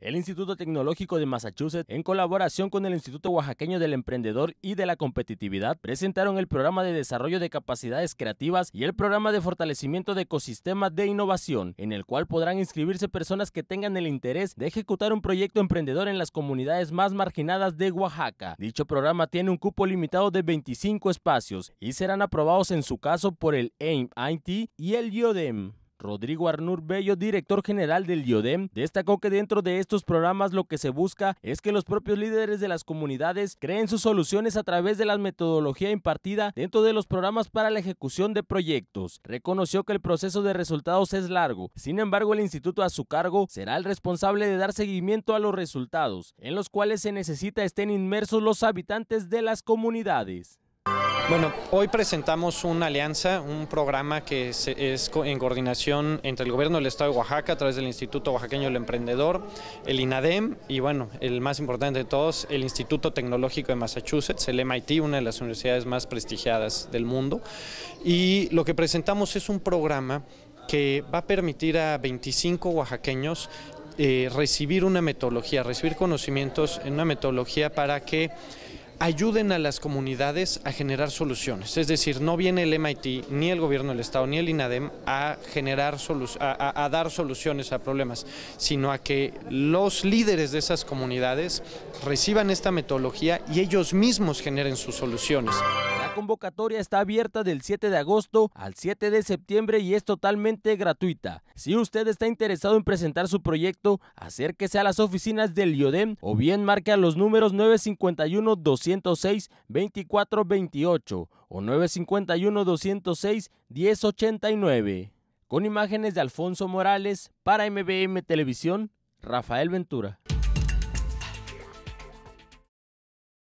el Instituto Tecnológico de Massachusetts, en colaboración con el Instituto Oaxaqueño del Emprendedor y de la Competitividad, presentaron el programa de desarrollo de capacidades creativas y el programa de fortalecimiento de ecosistemas de innovación, en el cual podrán inscribirse personas que tengan el interés de ejecutar un proyecto emprendedor en las comunidades más marginadas de Oaxaca. Dicho programa tiene un cupo limitado de 25 espacios y serán aprobados en su caso por el aim y el IODEM. Rodrigo Arnur Bello, director general del IODEM, destacó que dentro de estos programas lo que se busca es que los propios líderes de las comunidades creen sus soluciones a través de la metodología impartida dentro de los programas para la ejecución de proyectos. Reconoció que el proceso de resultados es largo, sin embargo el instituto a su cargo será el responsable de dar seguimiento a los resultados, en los cuales se necesita estén inmersos los habitantes de las comunidades. Bueno, hoy presentamos una alianza, un programa que es en coordinación entre el Gobierno del Estado de Oaxaca a través del Instituto Oaxaqueño del Emprendedor, el INADEM y bueno, el más importante de todos, el Instituto Tecnológico de Massachusetts, el MIT, una de las universidades más prestigiadas del mundo. Y lo que presentamos es un programa que va a permitir a 25 oaxaqueños eh, recibir una metodología, recibir conocimientos en una metodología para que ayuden a las comunidades a generar soluciones. Es decir, no viene el MIT, ni el gobierno del Estado, ni el INADEM a, generar a, dar soluciones a problemas, sino a que los líderes de esas comunidades reciban esta metodología y ellos mismos generen sus soluciones convocatoria está abierta del 7 de agosto al 7 de septiembre y es totalmente gratuita. Si usted está interesado en presentar su proyecto, acérquese a las oficinas del IODEM o bien marque a los números 951-206-2428 o 951-206-1089. Con imágenes de Alfonso Morales para MBM Televisión, Rafael Ventura.